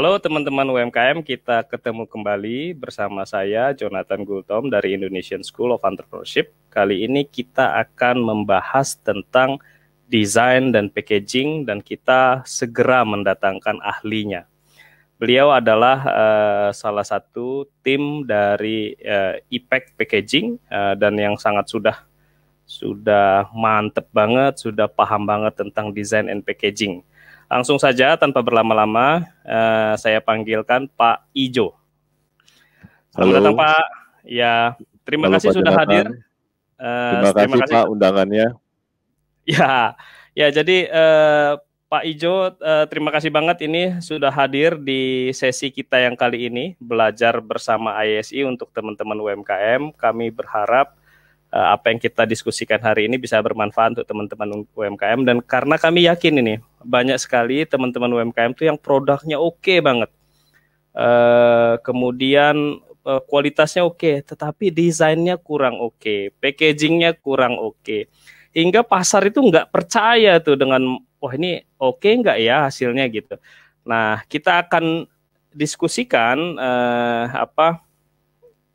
Halo teman-teman UMKM, kita ketemu kembali bersama saya Jonathan Gultom dari Indonesian School of Entrepreneurship. Kali ini kita akan membahas tentang desain dan packaging dan kita segera mendatangkan ahlinya. Beliau adalah uh, salah satu tim dari uh, eh, IPEC Packaging uh, dan yang sangat sudah sudah mantep banget, sudah paham banget tentang desain and packaging Langsung saja tanpa berlama-lama uh, saya panggilkan Pak Ijo. Selamat datang Pak. Ya, terima Halo, kasih Pak sudah Jonathan. hadir. Uh, eh, terima, terima kasih, kasih Pak undangannya. Ya, ya jadi uh, Pak Ijo, uh, terima kasih banget ini sudah hadir di sesi kita yang kali ini belajar bersama ISI untuk teman-teman UMKM. Kami berharap Eh, apa yang kita diskusikan hari ini bisa bermanfaat untuk teman-teman UMKM dan karena kami yakin ini banyak sekali teman-teman UMKM tuh yang produknya oke okay banget. Eh, kemudian eh, kualitasnya oke, okay, tetapi desainnya kurang oke, okay, packagingnya kurang oke. Okay. Hingga pasar itu nggak percaya tuh dengan wah ini oke okay nggak ya hasilnya gitu. Nah kita akan diskusikan uh, apa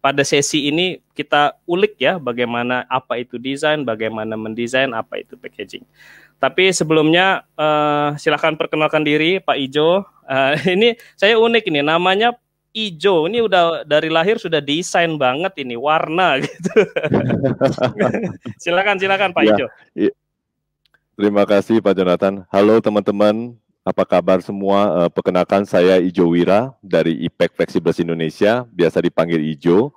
pada sesi ini kita ulik ya bagaimana apa itu desain, bagaimana mendesain, apa itu packaging. Tapi sebelumnya uh, silakan perkenalkan diri Pak Ijo. Uh, ini saya unik ini namanya Ijo. Ini udah dari lahir sudah desain banget ini warna gitu. silakan silakan Pak ya, Ijo. Terima kasih Pak Jonathan. Halo teman-teman, apa kabar semua? Eh, perkenalkan saya Ijo Wira dari IPEC Flexibles Indonesia, biasa dipanggil Ijo.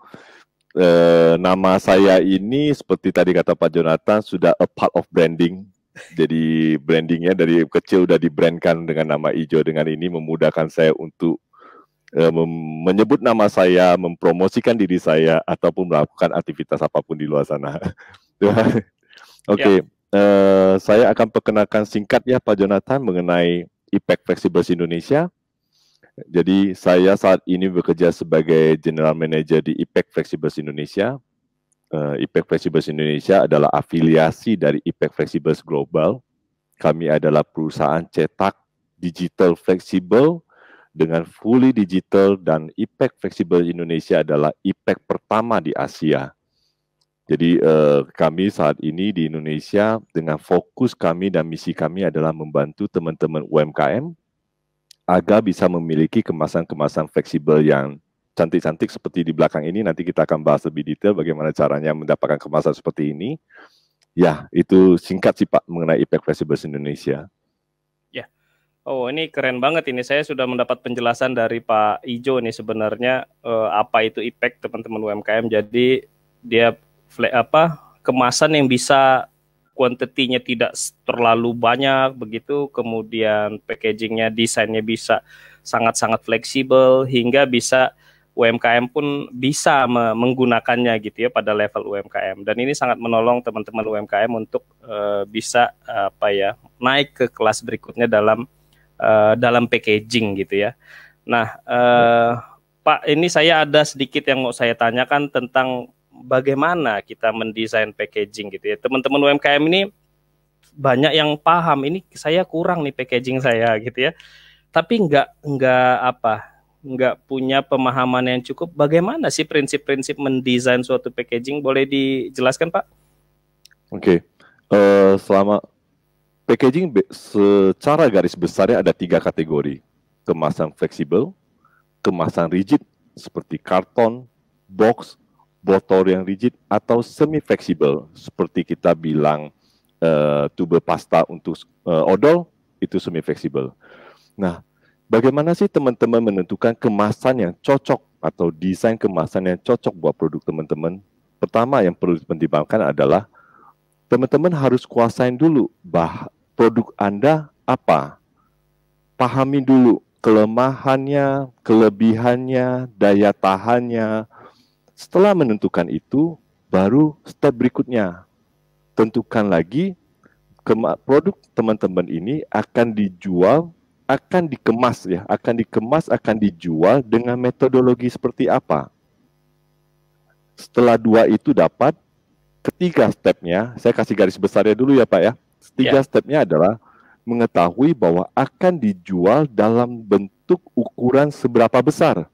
Eh, nama saya ini seperti tadi kata Pak Jonathan sudah a part of branding. Jadi brandingnya dari kecil sudah dibrandkan dengan nama Ijo. Dengan ini memudahkan saya untuk eh, menyebut nama saya, mempromosikan diri saya ataupun melakukan aktivitas apapun di luar sana. Oke. Okay. Ya. Yeah. Uh, saya akan perkenalkan singkat ya Pak Jonathan mengenai IPEC Flexibles Indonesia. Jadi saya saat ini bekerja sebagai General Manager di IPEC Flexibles Indonesia. Uh, eh, IPEC Flexibles Indonesia adalah afiliasi dari IPEC Flexibles Global. Kami adalah perusahaan cetak digital fleksibel dengan fully digital dan IPEC Flexible Indonesia adalah IPEC pertama di Asia jadi eh, kami saat ini di Indonesia dengan fokus kami dan misi kami adalah membantu teman-teman UMKM agar bisa memiliki kemasan-kemasan fleksibel yang cantik-cantik seperti di belakang ini. Nanti kita akan bahas lebih detail bagaimana caranya mendapatkan kemasan seperti ini. Ya, itu singkat sih Pak mengenai Impact e Flexibles Indonesia. Ya. Oh, ini keren banget ini. Saya sudah mendapat penjelasan dari Pak Ijo ini sebenarnya eh, apa itu Impact e teman-teman UMKM. Jadi dia flag, apa kemasan yang bisa kuantitinya tidak terlalu banyak begitu kemudian packagingnya desainnya bisa sangat-sangat fleksibel hingga bisa UMKM pun bisa menggunakannya gitu ya pada level UMKM dan ini sangat menolong teman-teman UMKM untuk uh, bisa apa ya naik ke kelas berikutnya dalam uh, dalam packaging gitu ya nah uh, Pak ini saya ada sedikit yang mau saya tanyakan tentang bagaimana kita mendesain packaging gitu ya. Teman-teman UMKM ini banyak yang paham ini saya kurang nih packaging saya gitu ya. Tapi nggak nggak apa nggak punya pemahaman yang cukup. Bagaimana sih prinsip-prinsip mendesain suatu packaging? Boleh dijelaskan Pak? Oke, okay. uh, eh, selama packaging secara garis besarnya ada tiga kategori: kemasan fleksibel, kemasan rigid seperti karton, box, botol yang rigid atau semi fleksibel seperti kita bilang uh, tube pasta untuk uh, odol itu semi fleksibel. Nah, bagaimana sih teman-teman menentukan kemasan yang cocok atau desain kemasan yang cocok buat produk teman-teman? Pertama yang perlu dipertimbangkan adalah teman-teman harus kuasain dulu bah produk Anda apa. Pahami dulu kelemahannya, kelebihannya, daya tahannya, setelah menentukan itu, baru step berikutnya. Tentukan lagi produk teman-teman ini akan dijual, akan dikemas ya, akan dikemas, akan dijual dengan metodologi seperti apa. Setelah dua itu dapat, ketiga stepnya, saya kasih garis besarnya dulu ya Pak ya. Ketiga yeah. stepnya adalah mengetahui bahwa akan dijual dalam bentuk ukuran seberapa besar.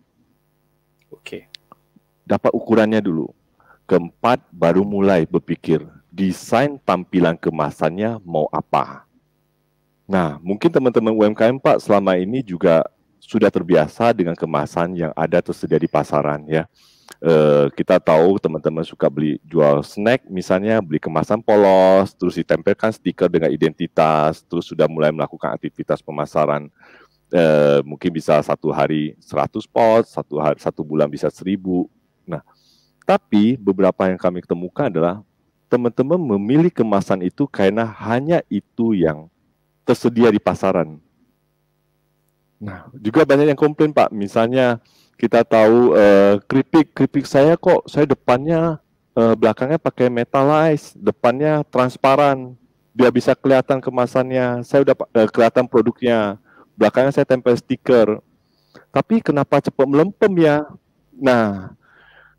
Oke. Okay dapat ukurannya dulu. Keempat, baru mulai berpikir desain tampilan kemasannya mau apa. Nah, mungkin teman-teman UMKM Pak selama ini juga sudah terbiasa dengan kemasan yang ada tersedia di pasaran ya. E, kita tahu teman-teman suka beli jual snack misalnya beli kemasan polos, terus ditempelkan stiker dengan identitas, terus sudah mulai melakukan aktivitas pemasaran. E, mungkin bisa satu hari 100 pot, satu hari, satu bulan bisa 1000 Nah, tapi beberapa yang kami temukan adalah teman-teman memilih kemasan itu karena hanya itu yang tersedia di pasaran. Nah, juga banyak yang komplain Pak, misalnya kita tahu eh, keripik keripik uh, saya kok saya depannya uh, belakangnya pakai metalize, depannya transparan, biar bisa kelihatan kemasannya. Saya udah uh, kelihatan produknya. Belakangnya saya tempel stiker. Tapi kenapa cepat melempem ya? Nah,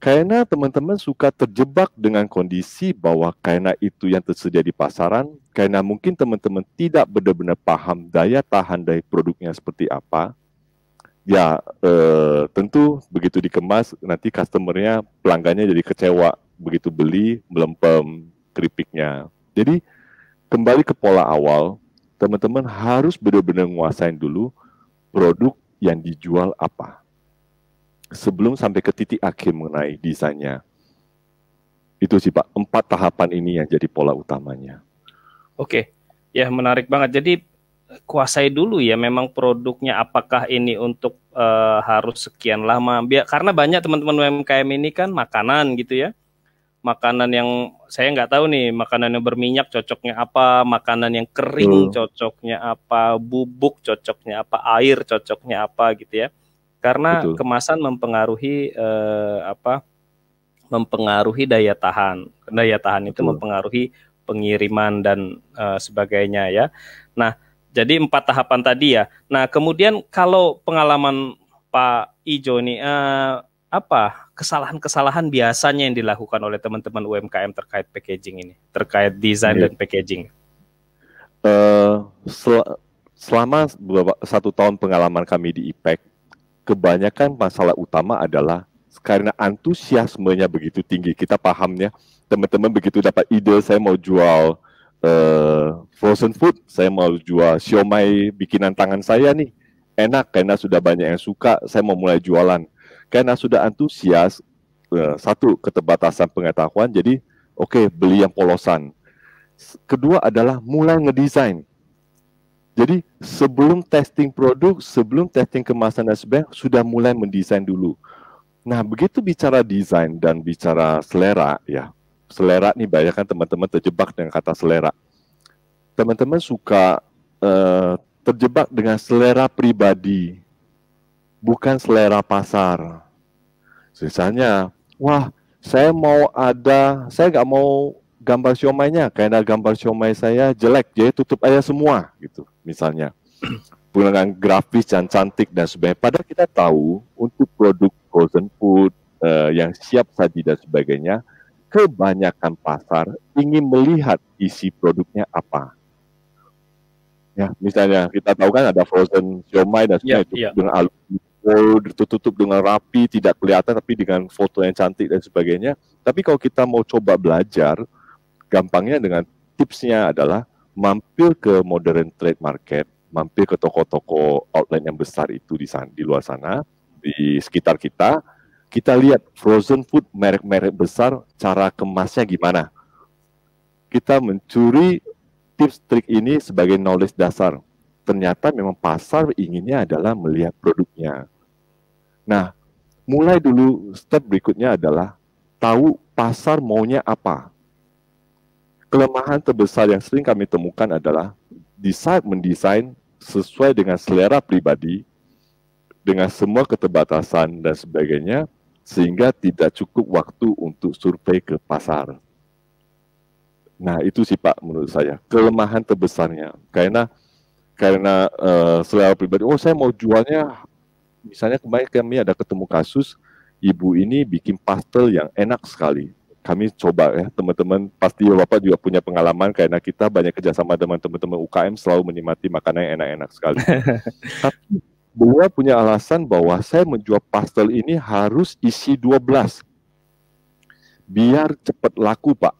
karena teman-teman suka terjebak dengan kondisi bahwa karena itu yang tersedia di pasaran, karena mungkin teman-teman tidak benar-benar paham daya tahan dari produknya seperti apa, ya eh, tentu begitu dikemas nanti customernya pelanggannya jadi kecewa begitu beli melempem keripiknya. Jadi kembali ke pola awal, teman-teman harus benar-benar nguasain dulu produk yang dijual apa sebelum sampai ke titik akhir mengenai desainnya. Itu sih Pak, empat tahapan ini yang jadi pola utamanya. Oke, ya menarik banget. Jadi kuasai dulu ya memang produknya apakah ini untuk uh, harus sekian lama biar karena banyak teman-teman UMKM ini kan makanan gitu ya makanan yang saya nggak tahu nih makanan yang berminyak cocoknya apa makanan yang kering cocoknya apa bubuk cocoknya apa air cocoknya apa gitu ya karena Betul. kemasan mempengaruhi eh, apa mempengaruhi daya tahan daya tahan Betul. itu mempengaruhi pengiriman dan eh, sebagainya ya nah jadi empat tahapan tadi ya nah kemudian kalau pengalaman Pak Ijo nih eh, apa kesalahan-kesalahan biasanya yang dilakukan oleh teman-teman UMKM terkait packaging ini terkait desain iya. dan packaging uh, sel selama beberapa satu tahun pengalaman kami di IPEC kebanyakan masalah utama adalah karena antusiasmenya begitu tinggi. Kita pahamnya teman-teman begitu dapat ide saya mau jual uh, frozen food, saya mau jual siomay bikinan tangan saya nih. Enak karena sudah banyak yang suka, saya mau mulai jualan. Karena sudah antusias uh, satu keterbatasan pengetahuan jadi oke okay, beli yang polosan. Kedua adalah mulai ngedesain jadi sebelum testing produk, sebelum testing kemasan dan sebagainya, sudah mulai mendesain dulu. Nah, begitu bicara desain dan bicara selera, ya, selera nih banyak ya, kan teman-teman terjebak dengan kata selera. Teman-teman suka uh, terjebak dengan selera pribadi, bukan selera pasar. Misalnya, wah, saya mau ada, saya nggak mau gambar siomaynya karena gambar siomay saya jelek jadi tutup aja semua gitu misalnya penggunaan grafis yang cantik dan sebagainya padahal kita tahu untuk produk frozen food uh, yang siap saji dan sebagainya kebanyakan pasar ingin melihat isi produknya apa ya misalnya kita tahu kan ada frozen siomay dan sebagainya yeah, yeah. dengan aluminium tertutup dengan rapi tidak kelihatan tapi dengan foto yang cantik dan sebagainya tapi kalau kita mau coba belajar gampangnya dengan tipsnya adalah mampir ke modern trade market, mampir ke toko-toko outlet yang besar itu di sana, di luar sana, di sekitar kita, kita lihat frozen food merek-merek besar cara kemasnya gimana. Kita mencuri tips trik ini sebagai knowledge dasar. Ternyata memang pasar inginnya adalah melihat produknya. Nah, mulai dulu step berikutnya adalah tahu pasar maunya apa kelemahan terbesar yang sering kami temukan adalah di saat mendesain sesuai dengan selera pribadi, dengan semua keterbatasan dan sebagainya, sehingga tidak cukup waktu untuk survei ke pasar. Nah itu sih Pak menurut saya kelemahan terbesarnya karena karena uh, selera pribadi. Oh saya mau jualnya, misalnya kemarin kami ada ketemu kasus ibu ini bikin pastel yang enak sekali, kami coba ya teman-teman pasti bapak juga punya pengalaman karena kita banyak kerjasama dengan teman-teman UKM selalu menikmati makanan yang enak-enak sekali. Tapi beliau punya alasan bahwa saya menjual pastel ini harus isi 12 biar cepat laku pak,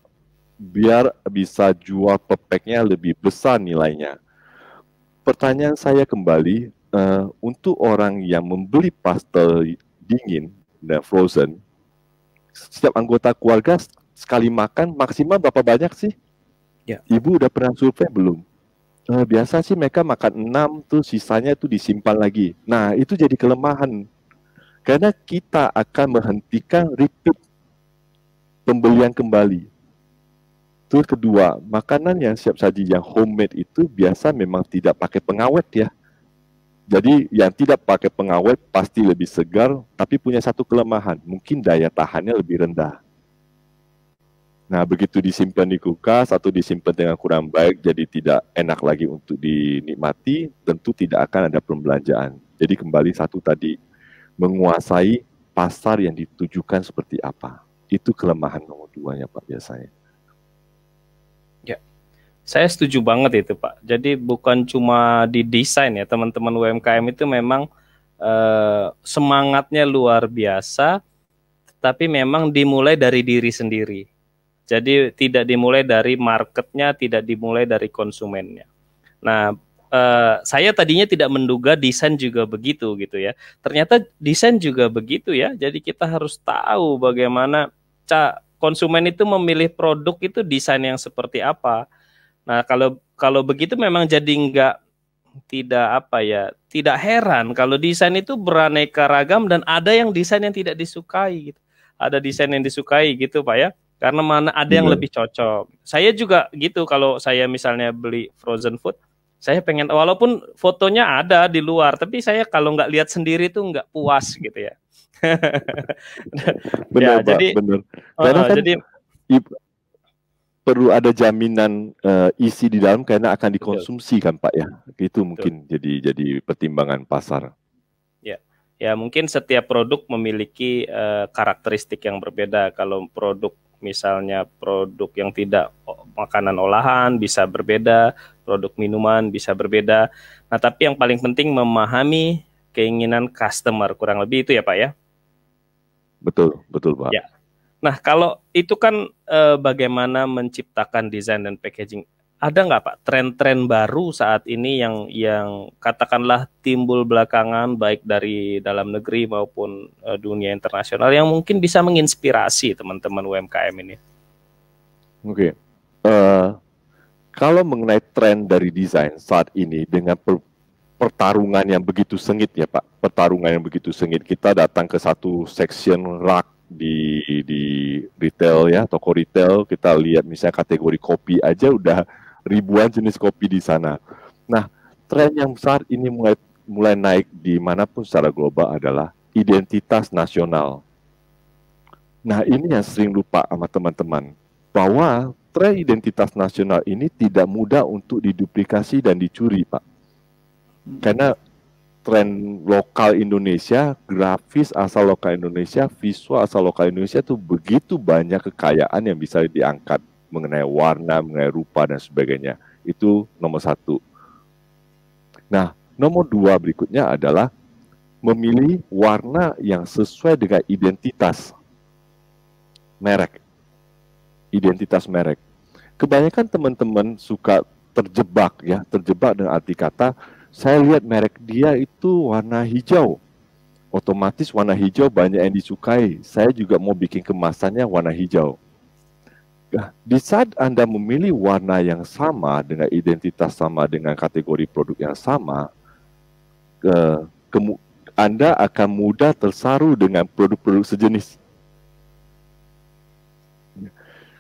biar bisa jual pepeknya lebih besar nilainya. Pertanyaan saya kembali uh, untuk orang yang membeli pastel dingin dan frozen setiap anggota keluarga sekali makan maksimal berapa banyak sih? Ya. Ibu udah pernah survei belum? Nah, biasa sih mereka makan enam tuh sisanya tuh disimpan lagi. Nah, itu jadi kelemahan. Karena kita akan menghentikan repeat pembelian kembali. Terus kedua, makanan yang siap saji yang homemade itu biasa memang tidak pakai pengawet ya. Jadi yang tidak pakai pengawet pasti lebih segar, tapi punya satu kelemahan, mungkin daya tahannya lebih rendah. Nah, begitu disimpan di kulkas atau disimpan dengan kurang baik, jadi tidak enak lagi untuk dinikmati, tentu tidak akan ada pembelanjaan. Jadi kembali satu tadi, menguasai pasar yang ditujukan seperti apa. Itu kelemahan nomor duanya Pak biasanya. Saya setuju banget itu Pak. Jadi bukan cuma di desain ya teman-teman UMKM itu memang eh, semangatnya luar biasa, tapi memang dimulai dari diri sendiri. Jadi tidak dimulai dari marketnya, tidak dimulai dari konsumennya. Nah, eh, saya tadinya tidak menduga desain juga begitu gitu ya. Ternyata desain juga begitu ya. Jadi kita harus tahu bagaimana ca konsumen itu memilih produk itu desain yang seperti apa. Nah kalau kalau begitu memang jadi nggak tidak apa ya tidak heran kalau desain itu beraneka ragam dan ada yang desain yang tidak disukai gitu. Ada desain yang disukai gitu pak ya karena mana ada yang hmm. lebih cocok. Saya juga gitu kalau saya misalnya beli frozen food, saya pengen walaupun fotonya ada di luar, tapi saya kalau nggak lihat sendiri tuh nggak puas gitu ya. benar, ya, Pak, jadi, benar. Karena oh, kan jadi perlu ada jaminan uh, isi di dalam karena akan dikonsumsi kan Pak ya. Itu mungkin Betul. jadi jadi pertimbangan pasar. Ya. Ya, mungkin setiap produk memiliki uh, karakteristik yang berbeda. Kalau produk misalnya produk yang tidak makanan olahan bisa berbeda, produk minuman bisa berbeda. Nah, tapi yang paling penting memahami keinginan customer kurang lebih itu ya, Pak ya. Betul, betul, Pak. Ya. Nah, kalau itu kan e, bagaimana menciptakan desain dan packaging? Ada nggak Pak tren-tren baru saat ini yang yang katakanlah timbul belakangan baik dari dalam negeri maupun e, dunia internasional yang mungkin bisa menginspirasi teman-teman UMKM ini? Oke, okay. uh, eh, kalau mengenai tren dari desain saat ini dengan per pertarungan yang begitu sengit ya Pak, pertarungan yang begitu sengit kita datang ke satu section rak di di retail ya toko retail kita lihat misalnya kategori kopi aja udah ribuan jenis kopi di sana. Nah tren yang besar ini mulai mulai naik dimanapun secara global adalah identitas nasional. Nah ini yang sering lupa sama teman-teman bahwa tren identitas nasional ini tidak mudah untuk diduplikasi dan dicuri pak. Karena tren lokal Indonesia, grafis asal lokal Indonesia, visual asal lokal Indonesia tuh begitu banyak kekayaan yang bisa diangkat mengenai warna, mengenai rupa dan sebagainya. Itu nomor satu. Nah, nomor dua berikutnya adalah memilih warna yang sesuai dengan identitas merek. Identitas merek. Kebanyakan teman-teman suka terjebak ya, terjebak dengan arti kata saya lihat merek dia itu warna hijau. Otomatis warna hijau banyak yang disukai. Saya juga mau bikin kemasannya warna hijau. Nah, di saat Anda memilih warna yang sama dengan identitas sama dengan kategori produk yang sama, ke, eh, ke, Anda akan mudah tersaru dengan produk-produk sejenis.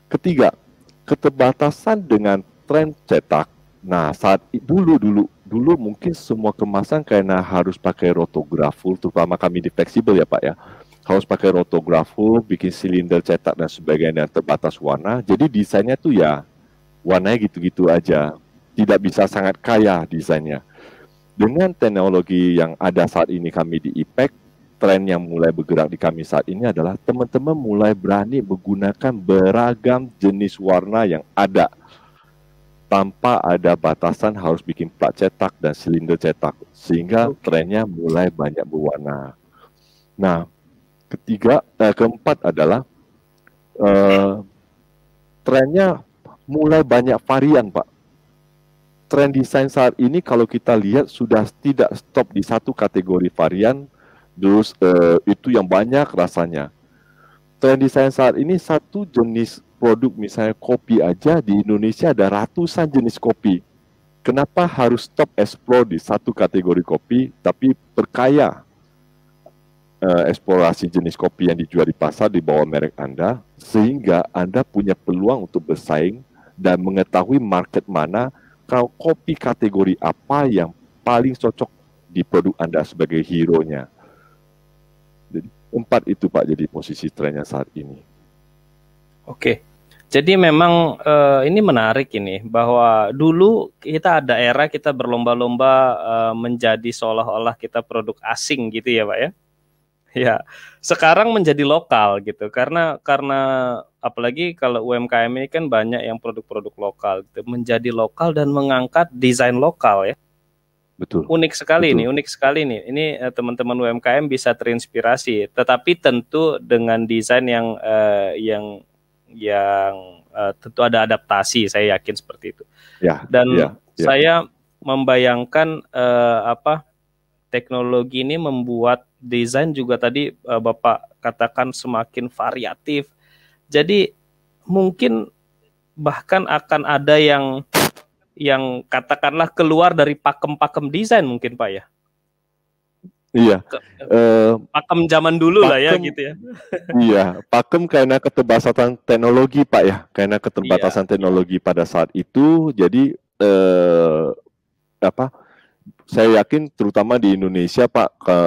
Ketiga, keterbatasan dengan tren cetak. Nah, saat dulu dulu dulu mungkin semua kemasan karena harus pakai rotograf terutama kami di fleksibel ya Pak ya. Harus pakai rotograf bikin silinder cetak dan sebagainya yang terbatas warna. Jadi desainnya tuh ya warnanya gitu-gitu aja. Tidak bisa sangat kaya desainnya. Dengan teknologi yang ada saat ini kami di IPEC, tren yang mulai bergerak di kami saat ini adalah teman-teman mulai berani menggunakan beragam jenis warna yang ada tanpa ada batasan harus bikin plat cetak dan silinder cetak sehingga trennya mulai banyak berwarna. Nah, ketiga eh, keempat adalah eh, trennya mulai banyak varian, Pak. Tren desain saat ini kalau kita lihat sudah tidak stop di satu kategori varian, terus eh, itu yang banyak rasanya. Tren desain saat ini satu jenis produk misalnya kopi aja di Indonesia ada ratusan jenis kopi. Kenapa harus stop explore di satu kategori kopi tapi perkaya eh, eksplorasi jenis kopi yang dijual di pasar di bawah merek Anda sehingga Anda punya peluang untuk bersaing dan mengetahui market mana kalau kopi kategori apa yang paling cocok di produk Anda sebagai hero-nya. Jadi empat itu Pak jadi posisi trennya saat ini. Oke. Jadi memang uh, ini menarik ini bahwa dulu kita ada era kita berlomba-lomba uh, menjadi seolah-olah kita produk asing gitu ya, Pak ya. Ya, sekarang menjadi lokal gitu karena karena apalagi kalau UMKM ini kan banyak yang produk-produk lokal gitu, menjadi lokal dan mengangkat desain lokal ya. Betul. Unik sekali Betul. ini, unik sekali nih. Ini eh, teman-teman UMKM bisa terinspirasi, tetapi tentu dengan desain yang uh, yang yang uh, tentu ada adaptasi saya yakin seperti itu ya, dan ya, ya. saya membayangkan uh, apa teknologi ini membuat desain juga tadi uh, bapak katakan semakin variatif jadi mungkin bahkan akan ada yang yang katakanlah keluar dari pakem-pakem desain mungkin pak ya Iya. Uh, pakem zaman dulu pakem, lah ya gitu ya. iya, pakem karena keterbatasan teknologi Pak ya, karena keterbatasan iya, iya. teknologi iya. pada saat itu, jadi uh, apa? Saya yakin terutama di Indonesia Pak, ke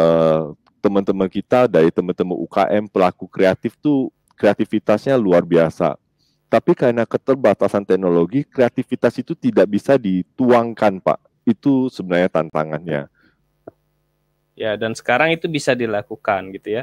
teman-teman kita dari teman-teman UKM pelaku kreatif tuh kreativitasnya luar biasa. Tapi karena keterbatasan teknologi, kreativitas itu tidak bisa dituangkan Pak. Itu sebenarnya tantangannya Ya, dan sekarang itu bisa dilakukan gitu ya.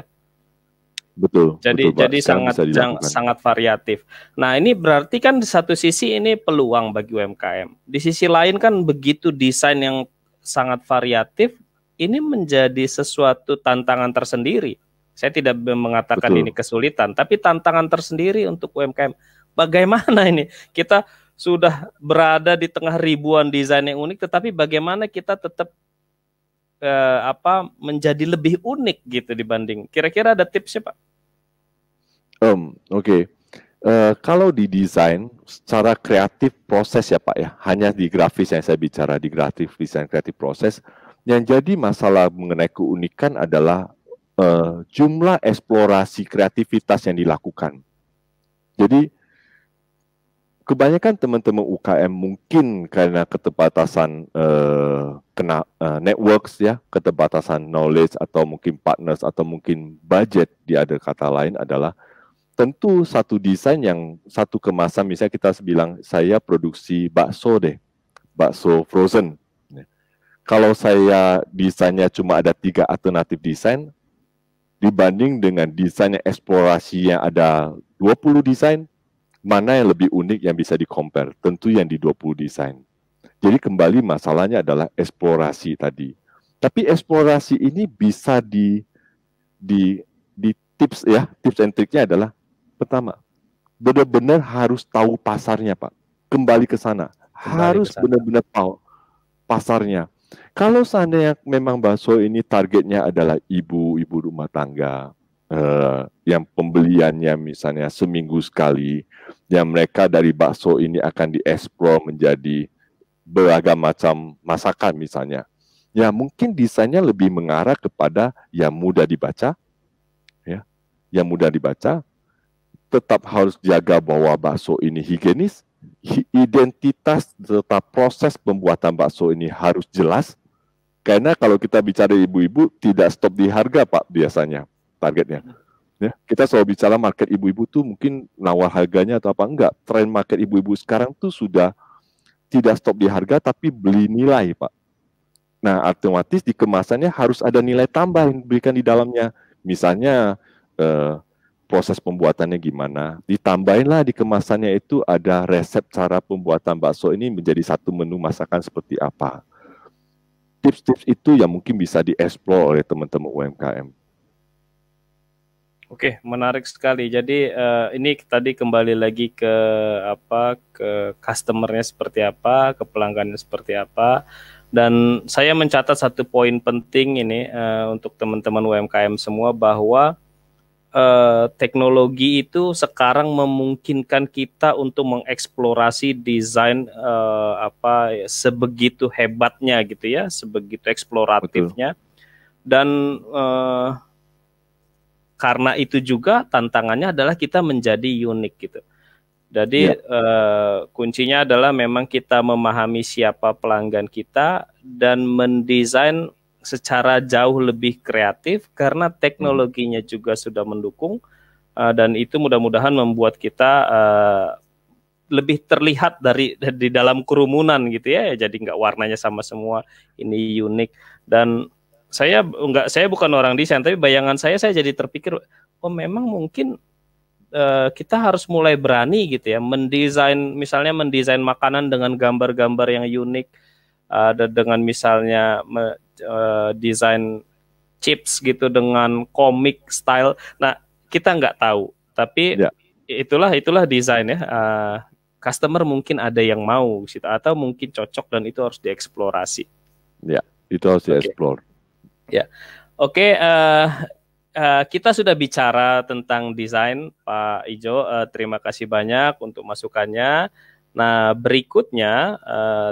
Betul. Jadi betul, jadi Pak. sangat jang, sangat variatif. Nah, ini berarti kan di satu sisi ini peluang bagi UMKM. Di sisi lain kan begitu desain yang sangat variatif ini menjadi sesuatu tantangan tersendiri. Saya tidak mengatakan Betul. ini kesulitan, tapi tantangan tersendiri untuk UMKM. Bagaimana ini? Kita sudah berada di tengah ribuan desain yang unik, tetapi bagaimana kita tetap eh, apa menjadi lebih unik gitu dibanding. Kira-kira ada tipsnya pak? Um, oke. Okay. Uh, eh, kalau di desain secara kreatif proses ya Pak ya, hanya di grafis yang saya bicara di grafis desain kreatif proses yang jadi masalah mengenai keunikan adalah uh, jumlah eksplorasi kreativitas yang dilakukan. Jadi kebanyakan teman-teman UKM mungkin karena keterbatasan uh, kena uh, networks ya, keterbatasan knowledge atau mungkin partners atau mungkin budget di ada kata lain adalah tentu satu desain yang satu kemasan misalnya kita bilang saya produksi bakso deh, bakso frozen. Ya. Kalau saya desainnya cuma ada tiga alternatif desain, dibanding dengan desain yang ada ada 20 desain, mana yang lebih unik yang bisa di-compare? Tentu yang di 20 desain. Jadi kembali masalahnya adalah eksplorasi tadi. Tapi eksplorasi ini bisa di di di tips ya, tips and triknya adalah pertama, benar-benar harus tahu pasarnya, Pak. Kembali ke sana. harus benar-benar tahu pasarnya. Kalau seandainya memang bakso ini targetnya adalah ibu-ibu rumah tangga, Eh, yang pembeliannya misalnya seminggu sekali, yang mereka dari bakso ini akan dieksplor menjadi beragam macam masakan misalnya. Ya mungkin desainnya lebih mengarah kepada yang mudah dibaca, ya, yang mudah dibaca, tetap harus jaga bahwa bakso ini higienis, identitas serta proses pembuatan bakso ini harus jelas. Karena kalau kita bicara ibu-ibu tidak stop di harga Pak biasanya targetnya. Iya. Ya, kita selalu bicara market ibu-ibu tuh mungkin nawar harganya atau apa enggak. Tren market ibu-ibu sekarang tuh sudah tidak stop di harga tapi beli nilai, Pak. Nah, otomatis di kemasannya harus ada nilai tambah yang diberikan di dalamnya. Misalnya eh, proses pembuatannya gimana. Ditambahinlah di kemasannya itu ada resep cara pembuatan bakso ini menjadi satu menu masakan seperti apa. Tips-tips itu yang mungkin bisa dieksplor oleh teman-teman UMKM. Oke, menarik sekali. Jadi uh, ini tadi kembali lagi ke apa ke customernya seperti apa, ke pelanggannya seperti apa. Dan saya mencatat satu poin penting ini uh, untuk teman-teman UMKM semua bahwa uh, teknologi itu sekarang memungkinkan kita untuk mengeksplorasi desain uh, apa sebegitu hebatnya gitu ya, sebegitu eksploratifnya. Betul. Dan uh, karena itu juga tantangannya adalah kita menjadi unik gitu. Jadi ya. uh, kuncinya adalah memang kita memahami siapa pelanggan kita dan mendesain secara jauh lebih kreatif karena teknologinya hmm. juga sudah mendukung uh, dan itu mudah-mudahan membuat kita uh, lebih terlihat dari di dalam kerumunan gitu ya jadi nggak warnanya sama semua ini unik dan saya enggak saya bukan orang desain tapi bayangan saya saya jadi terpikir oh memang mungkin uh, kita harus mulai berani gitu ya mendesain misalnya mendesain makanan dengan gambar-gambar yang unik uh, dengan misalnya uh, desain chips gitu dengan komik style nah kita nggak tahu tapi ya. itulah itulah desain ya uh, customer mungkin ada yang mau gitu atau mungkin cocok dan itu harus dieksplorasi ya itu harus okay. Ya, oke. Okay, uh, eh, uh, eh, kita sudah bicara tentang desain, Pak Ijo. Uh, terima kasih banyak untuk masukannya. Nah, berikutnya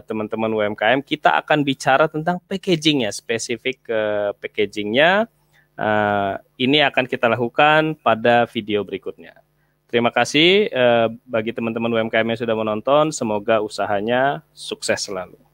teman-teman uh, UMKM kita akan bicara tentang packagingnya, spesifik ke uh, packagingnya. Uh, ini akan kita lakukan pada video berikutnya. Terima kasih uh, bagi teman-teman UMKM yang sudah menonton. Semoga usahanya sukses selalu.